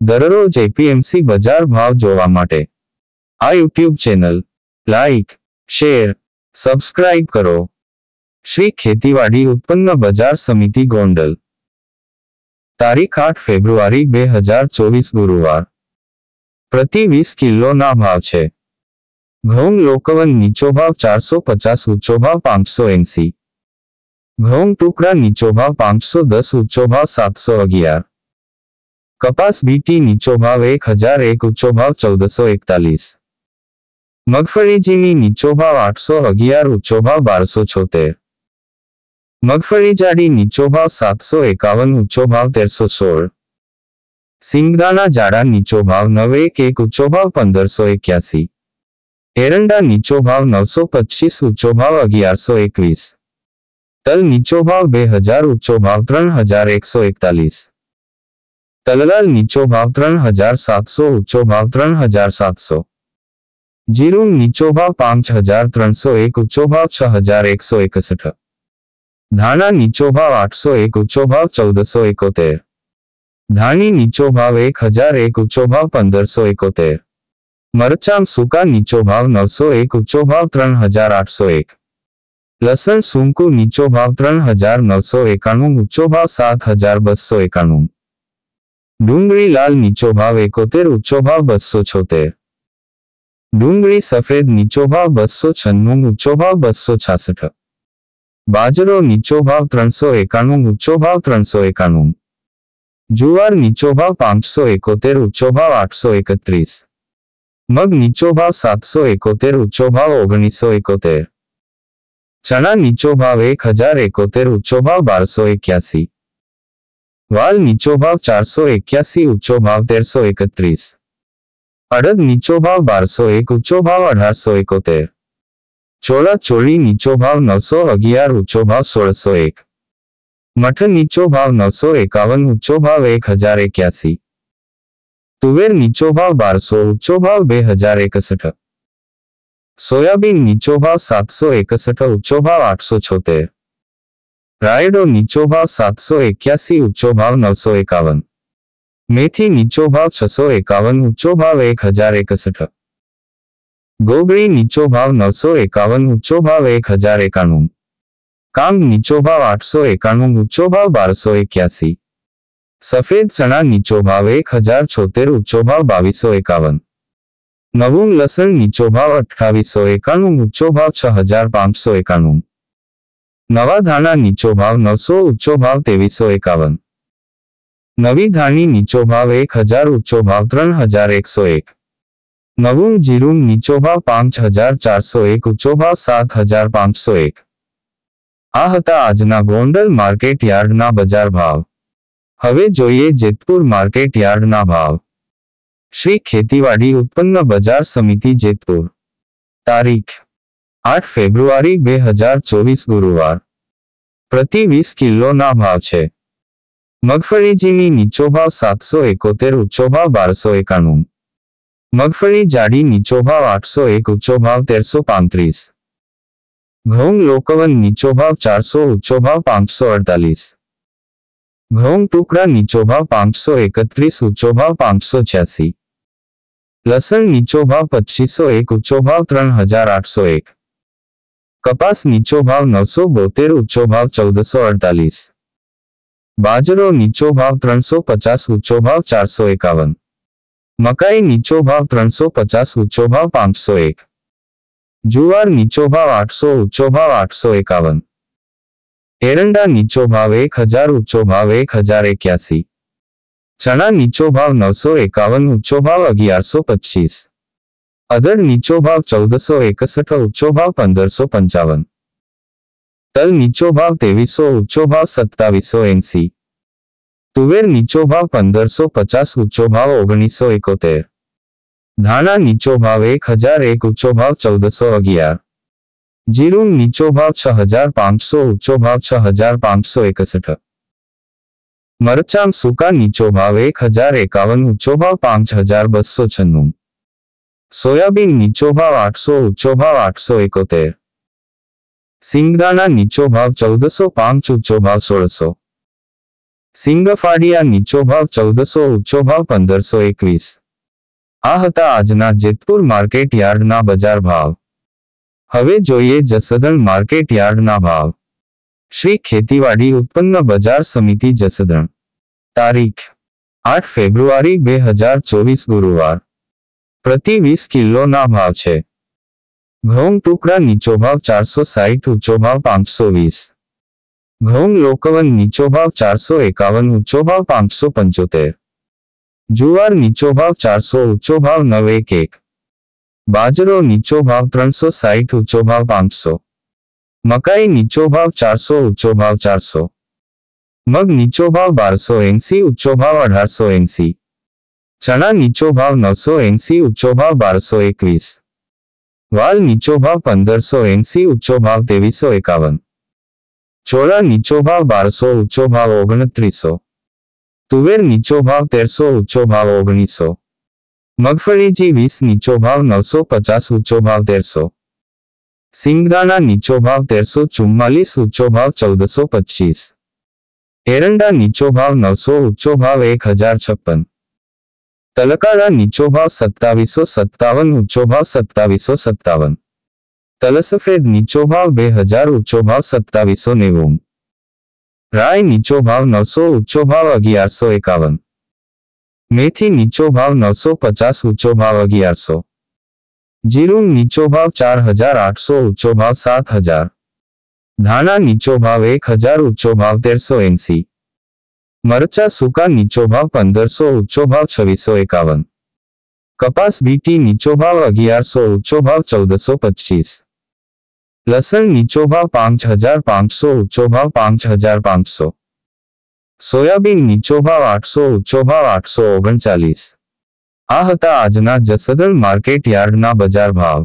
દરરોજ એપીએમસી બજાર ભાવ જોવા માટે આ YouTube channel like share subscribe કરો શ્રી ખેતીવાડી ઉત્પન્ન બજાર સમિતિ ગોંડલ તારીખ આઠ ફેબ્રુઆરી બે હજાર ચોવીસ ગુરુવાર પ્રતિ વીસ કિલોના ભાવ છે ઘઉં લોકવન નીચો ભાવ ચારસો પચાસ ઊંચો ભાવ પાંચસો એંસી ઘઉં ટુકડા નીચો ભાવ પાંચસો દસ ઊંચો ભાવ સાતસો અગિયાર कपास बीटी नीचो भाव एक हजार एक उच्चो भाव चौदह सौ एकतालीस मगफली जीनी नीचो भाव आठ सौ अगियार उच्चो भाव बार सौ छोतेर मगफली जाड़ी नीचो भाव सात सौ एकावन उच्चो भाव तेर सौ सोल सींगदाना जाड़ा नीचो भाव नव एक एक उच्चो भाव पंदर सौ इक्यासी एरंडा नीचो भाव नौ सौ पच्चीस उच्चो भाव अगियार सौ एक तल नीचो भाव बे हजार उच्चो भाव त्रन हजार एक सौ इकतालीस तललाल नीचो भाव त्रन हजार सात सौ उच्चो भाव त्रन हजार सात सौ जीरो नीचो भाव पांच हजार त्रन सौ एक उच्चो भाव छ हजार एक सौ इकसठ धाना नीचो भाव आठ सौ एक उच्चो भाव चौदह सौ इकोतेर धानी नीचो भाव एक हजार एक उच्चो भाव पंद्रह सौ इकोतेर मरचान सूका नीचो भाव नौ सौ एक उच्चो भाव त्रन हजार आठ सौ एक लसन सूंकू नीचो भाव त्रन हजार नौ सौ एकाणु उच्चो भाव सात हजार बसो एकाणु ડુંગળી લાલ નીચો ભાવ એકોતેર ઊંચો ભાવ બસો છોતેર ડુંગળી સફેદ નીચો ભાવ બસો છન્નું ઊંચો ભાવ બસો છાસઠ બાજરો નીચો ભાવ ત્રણસો એકાણું ઊંચો ભાવ ત્રણસો એકાણું જુવાર નીચો ભાવ પાંચસો એકોતેર ઊંચો ભાવ આઠસો એકત્રીસ મગ નીચો ભાવ સાતસો એકોતેર ઊંચો ભાવ ઓગણીસો એકોતેર ચણા નીચો ભાવ એક હજાર એકોતેર ઊંચો ભાવ બારસો એક્યાસી वाल नीचो भाव चार सौ इक्यासी उच्चो भाव तेर सौ इकतीस अड़द नीचो भाव बार सौ एक उच्चो भाव अठार सौ इकोतेर चोला चोरी नीचो भाव नौ सौ अगियार उच्चो भाव सोलह सौ एक मठ नीचो भाव नौ सौ एकावन उच्चो भाव एक हजार इक्यासी तुवेर नीचो भाव बार सौ उच्चो भाव बे हजार इकसठ सोयाबीन नीचो भाव सात सौ इकसठ उच्चो भाव आठ सौ छोतेर रायडो नीचो भाव सात सौ एक उच्चो भाव नौ सौ एक मेथी नीचो भाव छ सौ इक्यावन उच्चो भाव एक हजार इकसठ गोगड़ी नीचो भाव नौ सौ इक्यावन उच्चो भाव एक हजार इक्यानु कांग नीचो भाव आठ सौ एकाणु उच्चो भाव बार सौ एक सफेद चना नीचो भाव एक हजार छोतेर उच्चो भाव बीस सौ एक नवूंग लसन नीचो भाव अठावी सौ इक्यानु उच्चो भाव छ हजार पांच सौ इक्यानु નવા ધાણા નીચો ભાવ નવસો ઊંચો ભાવ ત્રેવીસો એકાવન નવી ધાણી નીચો ભાવ એક હજાર ઊંચો ભાવ ત્રણ હજાર એકસો એક નવું જીરું નીચો ભાવ પાંચ હજાર ચારસો એક ઊંચો ભાવ સાત હજાર પાંચસો એક આ હતા આજના ગોંડલ માર્કેટ યાર્ડના બજાર ભાવ હવે જોઈએ જેતપુર માર્કેટ યાર્ડના ભાવ શ્રી ખેતીવાડી ઉત્પન્ન બજાર સમિતિ જેતપુર તારીખ आठ फेब्रुआरी चौबीस गुरुवार प्रति 20 किलो ना भाव छे मगफली जीनी नीचो भाव 771 उच्चो भाव 1291 मगफली जाड़ी नीचो भाव 801 उच्चो भाव 1335 घोंग लोकवन नीचो भाव 400 उच्चो भाव 548 घोंग टुकड़ा नीचो भाव 531 उच्चो भाव 586 लसन नीचो भाव एक उच्चो भाव 3801 कपास नीचो भाव नौ सौ बोतेर उच्चो भाव चौदह सौ अड़तालीस बाजरो नीचो भाव त्रन सौ पचास उच्चो भाव चार सौ एकावन मकाई नीचो भाव त्रन सौ पचास उच्चो भाव पांच सौ एक जुवार नीचो भाव आठ सौ उच्चो भाव आठ सौ एकावन एरंडा नीचो भाव एक हजार उच्चो भाव एक हजार इक्यासी चना नीचो भाव नौ सौ एकावन उच्चो भाव अग्यारो पच्चीस अदर नीचो भाव चौदह सौ इकसठ उच्चो भाव पंदर सो पंचावन तल नीचो भाव तेवीसो उच्चो भाव सत्तावीसो एंसी तुवेर नीचो भाव पंदर सौ पचास उच्चो भाव ओगनीसो इकोतेर धाना नीचो भाव एक हजार एक उच्चो भाव चौदह सो अगियार जीरू नीचो भाव छ हजार पांच सौ उच्चो भाव छ हजार पांच सौ एकसठ मरचांग सूका नीचो भाव एक हजार एकावन उच्चो भाव पांच हजार बसो छन्नू સોયાબીન નીચો ભાવ આઠસો ઊંચો ભાવ આઠસો એકોતેર સિંગદાણા નીચો ભાવ ચૌદસો પાંચ ઊંચો ભાવ સોળસો સિંગફાડિયા નીચો ભાવ ચૌદસો ઊંચો ભાવ પંદરસો એકવીસ આ હતા આજના જેતપુર માર્કેટ યાર્ડના બજાર ભાવ હવે જોઈએ જસદણ માર્કેટ યાર્ડના ભાવ શ્રી ખેતીવાડી ઉત્પન્ન બજાર સમિતિ જસદણ તારીખ આઠ ફેબ્રુઆરી બે હજાર ચોવીસ ગુરુવાર પ્રતિ વીસ કિલોના ભાવ છે ઘઉં ટુકડા નીચો ભાવ ચારસો સાહીઠ ઊંચો ભાવ પાંચસો વીસ ઘઉં લોકવન નીચો ભાવ ચારસો એકાવન ઊંચો ભાવ પાંચસો પંચોતેર જુવાર નીચો ભાવ ચારસો ઊંચો ભાવ નવ એક એક બાજરો નીચો ભાવ ત્રણસો સાહીઠ ઊંચો ભાવ પાંચસો મકાઈ નીચો ભાવ ચારસો ઊંચો ભાવ ચારસો મગ નીચો ભાવ બારસો એંસી ઊંચો ભાવ અઢારસો એંસી चना नीचो भाव नौ सौ एंसी उच्चो भाव बार सौ एक वाल नीचो भाव पंदर सौ एंसी उच्चो भाव तेवीस सौ एकावन चोला नीचो भाव बार सौ उच्चो भाव ओगणत्रीसो तुवेर नीचो भाव तेरसो उच्चो भाव ओगनीसो मगफली जी वीस नीचो भाव नौ सौ पचास उच्चो भाव तेरसो सींगदाना नीचो भाव तेरसो चुम्मास उच्चो भाव चौदह सौ पच्चीस एरंडा नीचो भाव नौ सौ उच्चो भाव एक हजार छप्पन तलकाड़ा नीचो भाव सत्तावीसो सत्तावन उच्चो भाव सत्तावीसो सत्तावन तलसफेद नीचो भाव बे हजार उच्चो भाव सत्तावीसो नेव राय नीचो भाव नौ सौ उच्चो भाव अगियारो एकावन मेथी नीचो भाव नौ सौ पचास उच्चो भाव अगियारो जीरूंग नीचो भाव चार हजार आठ सौ उच्चो भाव सात हजार धाना नीचो भाव एक हजार उच्चो भाव तेरसो एंसी મરચા સૂકા નીચો ભાવ પંદરસો ઊંચો ભાવ છવ્વીસો એકાવન કપાસ બીટી નીચો ભાવ અગિયારસો ઊંચો ભાવ ચૌદસો પચીસ લસણ નીચો ભાવ પાંચ હજાર પાંચસો ઊંચો ભાવ પાંચ હજાર પાંચસો સોયાબીન નીચો ભાવ આઠસો ઊંચો ભાવ આઠસો ઓગણચાલીસ આ હતા આજના જસદણ માર્કેટ યાર્ડના બજાર ભાવ